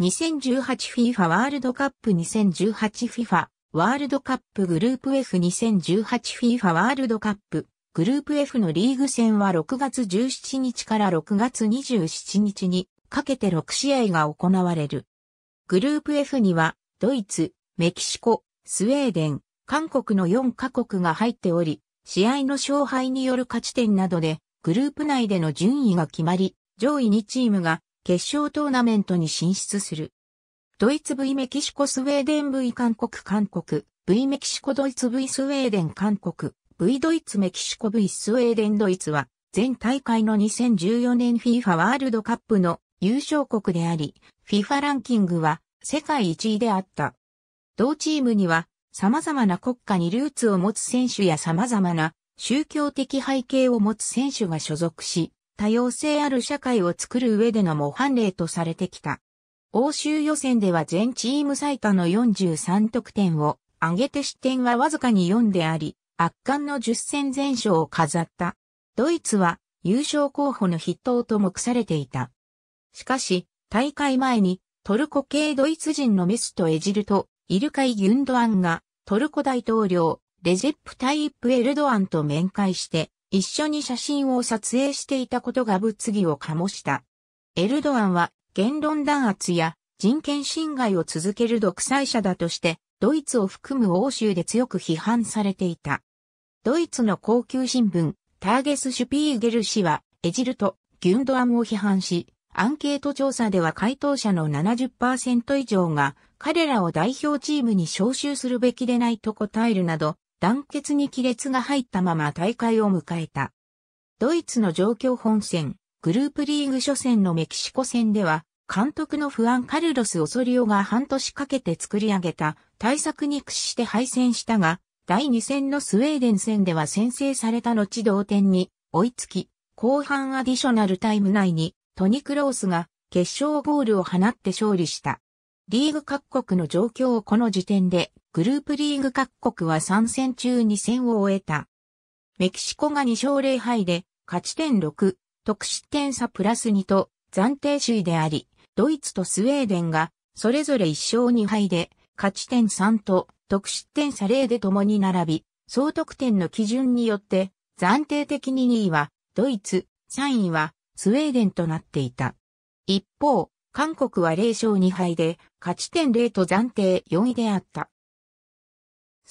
2018FIFA ワールドカップ 2018FIFA ワールドカップグループ F2018FIFA ワールドカップグループ F のリーグ戦は6月17日から6月27日にかけて6試合が行われる。グループ F にはドイツ、メキシコ、スウェーデン、韓国の4カ国が入っており、試合の勝敗による勝ち点などでグループ内での順位が決まり、上位2チームが決勝トーナメントに進出する。ドイツ V メキシコスウェーデン V 韓国韓国 V メキシコドイツ V スウェーデン韓国 V ドイツメキシコ V スウェーデンドイツは全大会の2014年 FIFA ワールドカップの優勝国であり、FIFA ランキングは世界1位であった。同チームには様々な国家にルーツを持つ選手や様々な宗教的背景を持つ選手が所属し、多様性ある社会を作る上での模範例とされてきた。欧州予選では全チーム最多の43得点を挙げて失点はわずかに4であり、圧巻の10戦全勝を飾った。ドイツは優勝候補の筆頭と目されていた。しかし、大会前にトルコ系ドイツ人のメスとエジルとイルカイ・ギュンドアンがトルコ大統領レジェップ・タイップ・エルドアンと面会して一緒に写真を撮影していたことが物議を醸した。エルドアンは言論弾圧や人権侵害を続ける独裁者だとして、ドイツを含む欧州で強く批判されていた。ドイツの高級新聞、ターゲス・シュピーゲル氏は、エジルト、ギュンドアンを批判し、アンケート調査では回答者の70%以上が、彼らを代表チームに招集するべきでないと答えるなど、団結に亀裂が入ったまま大会を迎えた。ドイツの状況本戦、グループリーグ初戦のメキシコ戦では、監督のフアン・カルロス・オソリオが半年かけて作り上げた対策に駆使して敗戦したが、第2戦のスウェーデン戦では先制された後同点に追いつき、後半アディショナルタイム内にトニ・クロースが決勝ゴールを放って勝利した。リーグ各国の状況をこの時点でグループリーグ各国は3戦中2戦を終えた。メキシコが2勝0敗で、勝ち点6、得失点差プラス2と暫定首位であり、ドイツとスウェーデンが、それぞれ1勝2敗で、勝ち点3と得失点差0で共に並び、総得点の基準によって、暫定的に2位は、ドイツ、3位は、スウェーデンとなっていた。一方、韓国は0勝2敗で、勝ち点0と暫定4位であった。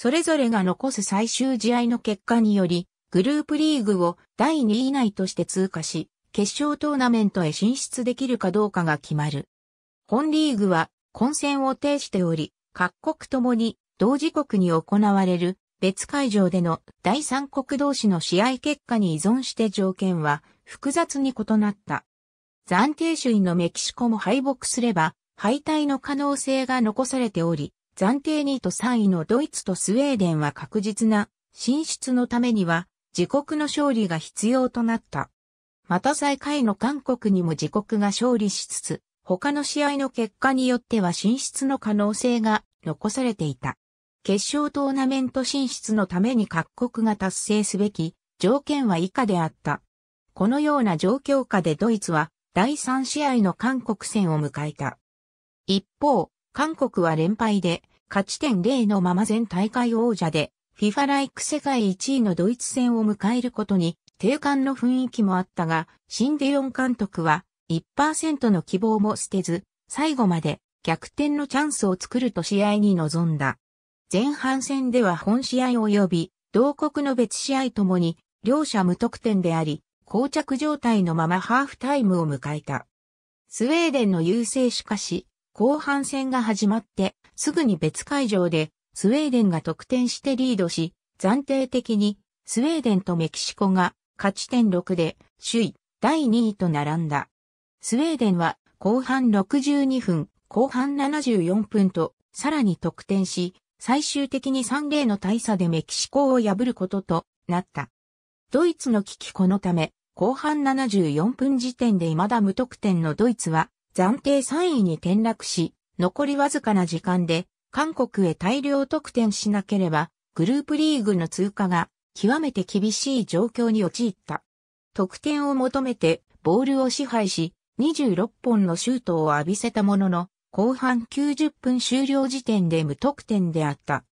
それぞれが残す最終試合の結果により、グループリーグを第2位以内として通過し、決勝トーナメントへ進出できるかどうかが決まる。本リーグは混戦を呈しており、各国ともに同時刻に行われる別会場での第三国同士の試合結果に依存して条件は複雑に異なった。暫定首位のメキシコも敗北すれば敗退の可能性が残されており、暫定2位と3位のドイツとスウェーデンは確実な進出のためには自国の勝利が必要となった。また最下位の韓国にも自国が勝利しつつ、他の試合の結果によっては進出の可能性が残されていた。決勝トーナメント進出のために各国が達成すべき条件は以下であった。このような状況下でドイツは第3試合の韓国戦を迎えた。一方、韓国は連敗で、勝ち点0のまま全大会王者で、FIFA ライク世界1位のドイツ戦を迎えることに、定感の雰囲気もあったが、シンデヨン監督は、1%の希望も捨てず、最後まで逆転のチャンスを作ると試合に臨んだ。前半戦では本試合及び、同国の別試合ともに、両者無得点であり、膠着状態のままハーフタイムを迎えた。スウェーデンの優勢しかし、後半戦が始まって、すぐに別会場で、スウェーデンが得点してリードし、暫定的に、スウェーデンとメキシコが、勝ち点6で、首位、第2位と並んだ。スウェーデンは、後半62分、後半74分と、さらに得点し、最終的に3-0の大差でメキシコを破ることとなった。ドイツの危機このため、後半74分時点で未だ無得点のドイツは、暫定3位に転落し、残りわずかな時間で韓国へ大量得点しなければ、グループリーグの通過が極めて厳しい状況に陥った。得点を求めてボールを支配し、26本のシュートを浴びせたものの、後半90分終了時点で無得点であった。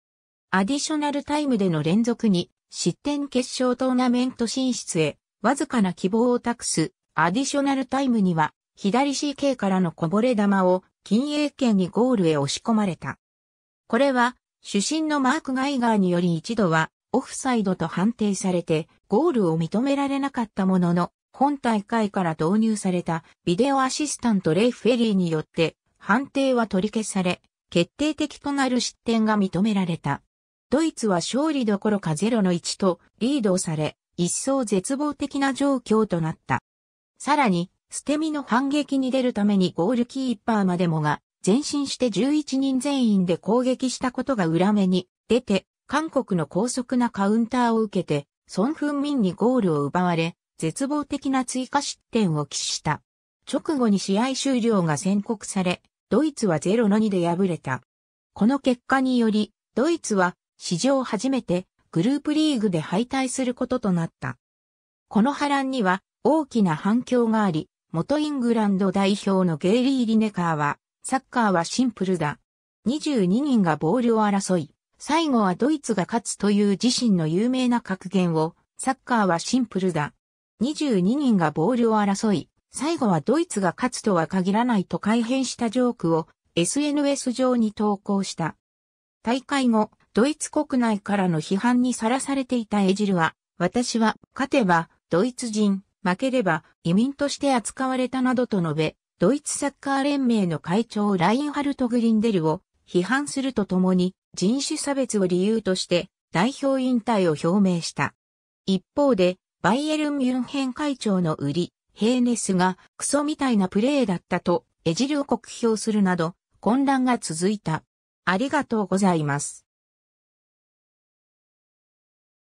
アディショナルタイムでの連続に失点決勝トーナメント進出へわずかな希望を託すアディショナルタイムには左 CK からのこぼれ球を金英圏にゴールへ押し込まれた。これは主審のマーク・ガイガーにより一度はオフサイドと判定されてゴールを認められなかったものの本大会から導入されたビデオアシスタントレイ・フェリーによって判定は取り消され決定的となる失点が認められた。ドイツは勝利どころか0の1とリードをされ一層絶望的な状況となった。さらに捨て身の反撃に出るためにゴールキーパーまでもが前進して11人全員で攻撃したことが裏目に出て、韓国の高速なカウンターを受けて、ソン・フンミンにゴールを奪われ、絶望的な追加失点を喫した。直後に試合終了が宣告され、ドイツは0の2で敗れた。この結果により、ドイツは史上初めてグループリーグで敗退することとなった。この波乱には大きな反響があり、元イングランド代表のゲイリー・リネカーは、サッカーはシンプルだ。22人がボールを争い、最後はドイツが勝つという自身の有名な格言を、サッカーはシンプルだ。22人がボールを争い、最後はドイツが勝つとは限らないと改変したジョークを SNS 上に投稿した。大会後、ドイツ国内からの批判にさらされていたエジルは、私は勝てばドイツ人、負ければ移民として扱われたなどと述べ、ドイツサッカー連盟の会長ラインハルト・グリンデルを批判するとともに人種差別を理由として代表引退を表明した。一方で、バイエルン・ミュンヘン会長の売り、ヘーネスがクソみたいなプレーだったと、エジルを酷評するなど、混乱が続いた。ありがとうございます。